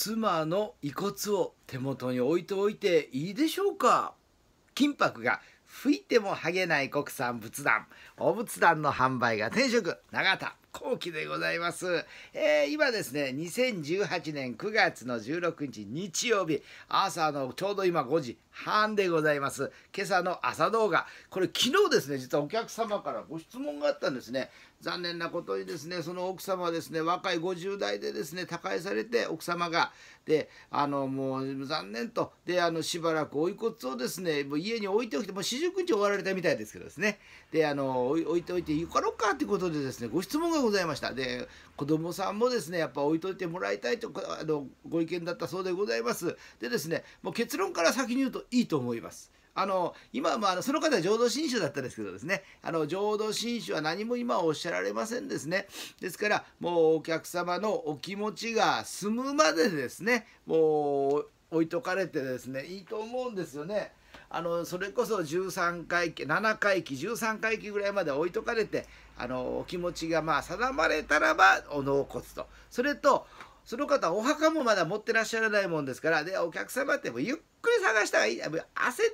妻の遺骨を手元に置いておいていいでしょうか金箔が吹いても剥げない国産仏壇お仏壇の販売が天職永田行機でございます。えー、今ですね、2018年9月の16日日曜日、朝のちょうど今5時半でございます。今朝の朝動画、これ昨日ですね、実はお客様からご質問があったんですね。残念なことにですね、その奥様はですね、若い50代でですね、他界されて奥様が、で、あの、もう残念と、で、あの、しばらくおい骨をですね、もう家に置いておきて、もう四十九日終わられたみたいですけどですね、で、あの、置いておいて行かろうかということでですね、ご質問ががございました。で、子供さんもですね、やっぱ置いといてもらいたいとあのご意見だったそうでございます。でですね、もう結論から先に言うといいと思います。あの今、まあ、その方は浄土真宗だったんですけどですねあの浄土真宗は何も今はおっしゃられませんですねですからもうお客様のお気持ちが済むまでですねもう置いとかれてですねいいと思うんですよね。あのそれこそ13回忌7回忌13回忌ぐらいまで置いとかれてあのお気持ちがまあ定まれたらばお納骨とそれとその方お墓もまだ持ってらっしゃらないもんですからでお客様ってもゆっくり探したらいい焦っ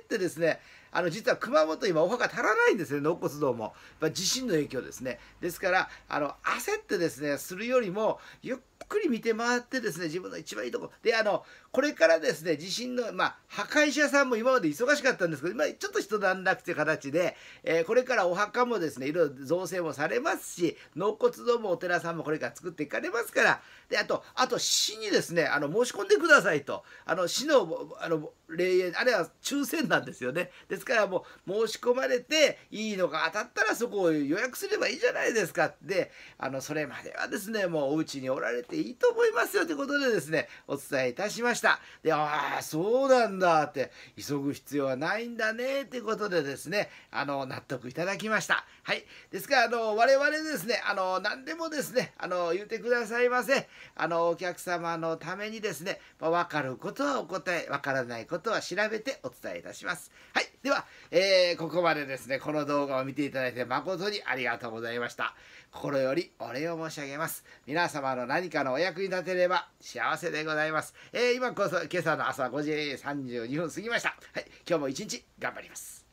てですねあの実は熊本今お墓足らないんですね納骨堂もやっ地震の影響ですねですからあの焦ってですねするよりもゆっくり見て回ってですね自分の一番いいとこであのこれからですね地震のまあ墓石屋さんも今まで忙しかったんですけど今ちょっと人段落という形で、えー、これからお墓もですねいろいろ造成もされますし納骨堂もお寺さんもこれから作っていかれますからであとあと市にですねあの申し込んでくださいとあの市のあの霊園あれは抽選なんですよねですからもう申し込まれていいのが当たったらそこを予約すればいいじゃないですかであのそれまではですねもうお家におられていいと思いますよということでですねお伝えいたしましたでああそうなんだって急ぐ必要はないんだねっていうことでですねあの納得いただきましたはいですからあの我々ですねあの何でもですねあの言ってくださいませあのお客様のためにですね、ま分かることはお答え分からないことことは調べてお伝えいたします。はい。では、えー、ここまでですね、この動画を見ていただいて誠にありがとうございました。心よりお礼を申し上げます。皆様の何かのお役に立てれば幸せでございます。えー、今こそ今朝の朝5時32分過ぎました。はい。今日も一日頑張ります。